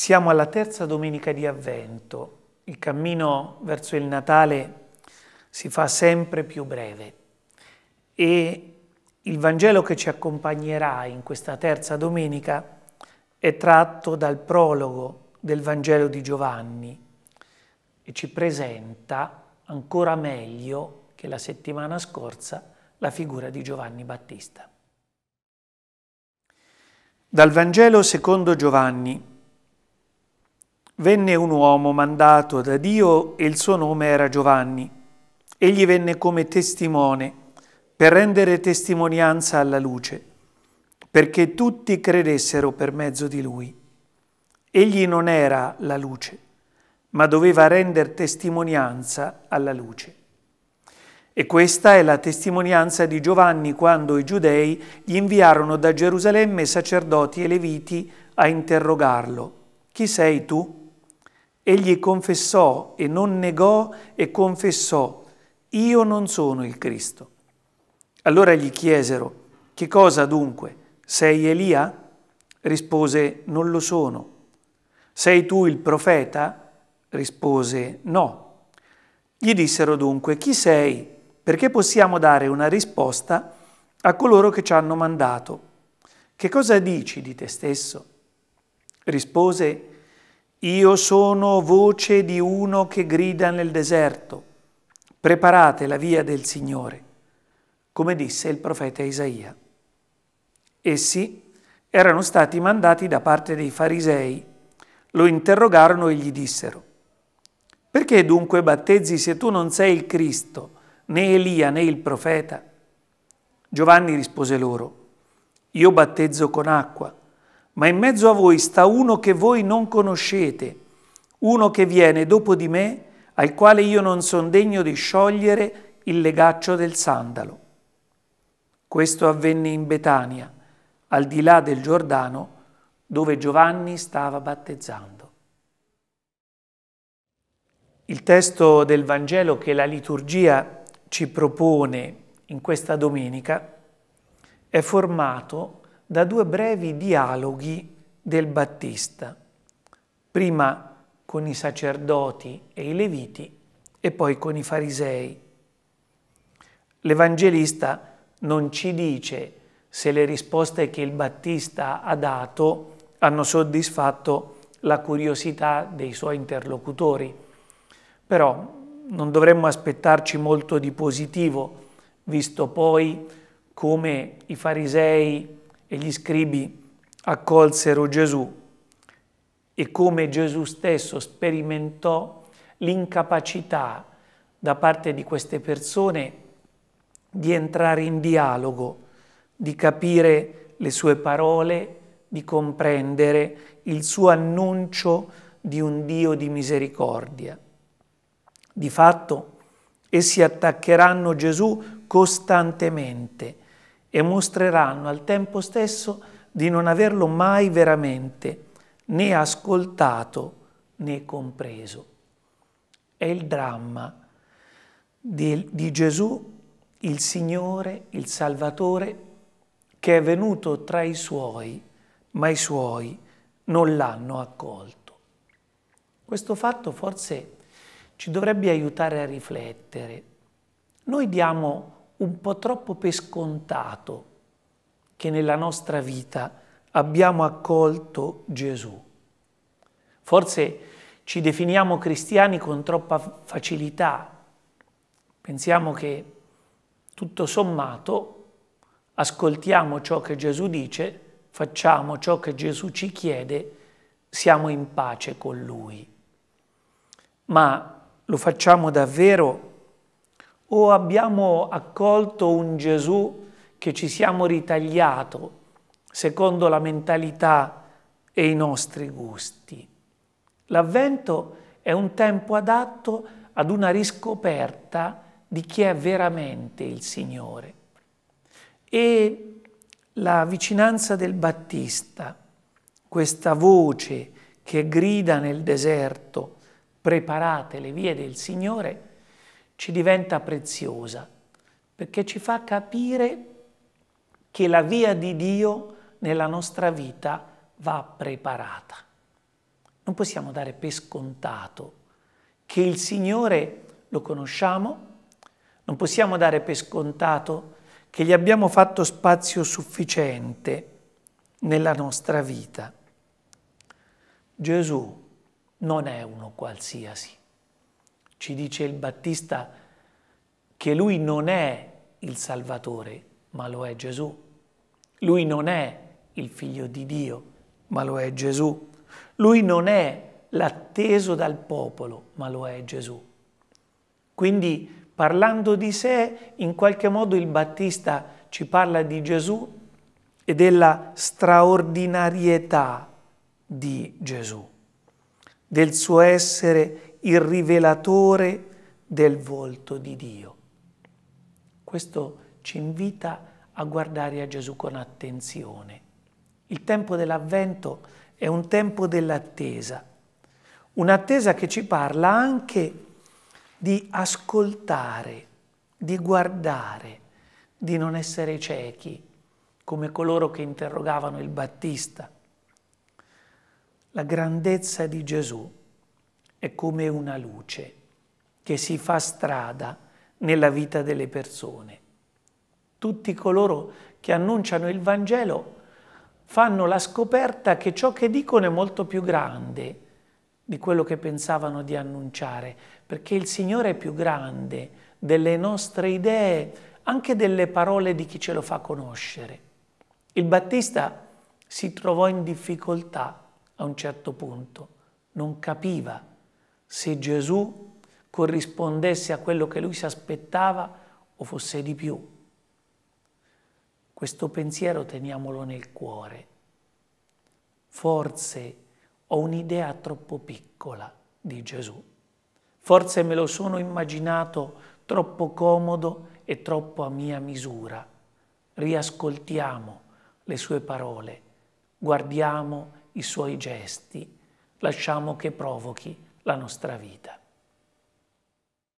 Siamo alla terza domenica di avvento. Il cammino verso il Natale si fa sempre più breve e il Vangelo che ci accompagnerà in questa terza domenica è tratto dal prologo del Vangelo di Giovanni e ci presenta ancora meglio che la settimana scorsa la figura di Giovanni Battista. Dal Vangelo secondo Giovanni Venne un uomo mandato da Dio e il suo nome era Giovanni. Egli venne come testimone per rendere testimonianza alla luce, perché tutti credessero per mezzo di lui. Egli non era la luce, ma doveva rendere testimonianza alla luce. E questa è la testimonianza di Giovanni quando i giudei gli inviarono da Gerusalemme sacerdoti e leviti a interrogarlo. Chi sei tu? Egli confessò e non negò e confessò, io non sono il Cristo. Allora gli chiesero, che cosa dunque? Sei Elia? Rispose, non lo sono. Sei tu il profeta? Rispose, no. Gli dissero dunque, chi sei? Perché possiamo dare una risposta a coloro che ci hanno mandato. Che cosa dici di te stesso? Rispose, io sono voce di uno che grida nel deserto, preparate la via del Signore, come disse il profeta Isaia. Essi erano stati mandati da parte dei farisei, lo interrogarono e gli dissero, perché dunque battezzi se tu non sei il Cristo, né Elia né il profeta? Giovanni rispose loro, io battezzo con acqua, ma in mezzo a voi sta uno che voi non conoscete, uno che viene dopo di me, al quale io non son degno di sciogliere il legaccio del sandalo. Questo avvenne in Betania, al di là del Giordano, dove Giovanni stava battezzando. Il testo del Vangelo che la liturgia ci propone in questa domenica è formato da due brevi dialoghi del Battista, prima con i sacerdoti e i leviti e poi con i farisei. L'Evangelista non ci dice se le risposte che il Battista ha dato hanno soddisfatto la curiosità dei suoi interlocutori, però non dovremmo aspettarci molto di positivo, visto poi come i farisei e gli scribi accolsero Gesù e come Gesù stesso sperimentò l'incapacità da parte di queste persone di entrare in dialogo, di capire le sue parole, di comprendere il suo annuncio di un Dio di misericordia. Di fatto, essi attaccheranno Gesù costantemente, e mostreranno al tempo stesso di non averlo mai veramente né ascoltato né compreso. È il dramma di, di Gesù, il Signore, il Salvatore, che è venuto tra i suoi, ma i suoi non l'hanno accolto. Questo fatto forse ci dovrebbe aiutare a riflettere. Noi diamo un po' troppo per scontato che nella nostra vita abbiamo accolto Gesù. Forse ci definiamo cristiani con troppa facilità, pensiamo che tutto sommato ascoltiamo ciò che Gesù dice, facciamo ciò che Gesù ci chiede, siamo in pace con Lui. Ma lo facciamo davvero? o abbiamo accolto un Gesù che ci siamo ritagliato secondo la mentalità e i nostri gusti. L'avvento è un tempo adatto ad una riscoperta di chi è veramente il Signore. E la vicinanza del Battista, questa voce che grida nel deserto, preparate le vie del Signore, ci diventa preziosa perché ci fa capire che la via di Dio nella nostra vita va preparata. Non possiamo dare per scontato che il Signore lo conosciamo, non possiamo dare per scontato che gli abbiamo fatto spazio sufficiente nella nostra vita. Gesù non è uno qualsiasi. Ci dice il Battista che lui non è il Salvatore, ma lo è Gesù. Lui non è il figlio di Dio, ma lo è Gesù. Lui non è l'atteso dal popolo, ma lo è Gesù. Quindi parlando di sé, in qualche modo il Battista ci parla di Gesù e della straordinarietà di Gesù, del suo essere il rivelatore del volto di Dio. Questo ci invita a guardare a Gesù con attenzione. Il tempo dell'avvento è un tempo dell'attesa, un'attesa che ci parla anche di ascoltare, di guardare, di non essere ciechi, come coloro che interrogavano il Battista. La grandezza di Gesù è come una luce che si fa strada nella vita delle persone. Tutti coloro che annunciano il Vangelo fanno la scoperta che ciò che dicono è molto più grande di quello che pensavano di annunciare, perché il Signore è più grande delle nostre idee, anche delle parole di chi ce lo fa conoscere. Il Battista si trovò in difficoltà a un certo punto, non capiva se Gesù corrispondesse a quello che lui si aspettava o fosse di più. Questo pensiero teniamolo nel cuore. Forse ho un'idea troppo piccola di Gesù. Forse me lo sono immaginato troppo comodo e troppo a mia misura. Riascoltiamo le sue parole, guardiamo i suoi gesti, lasciamo che provochi la nostra vita.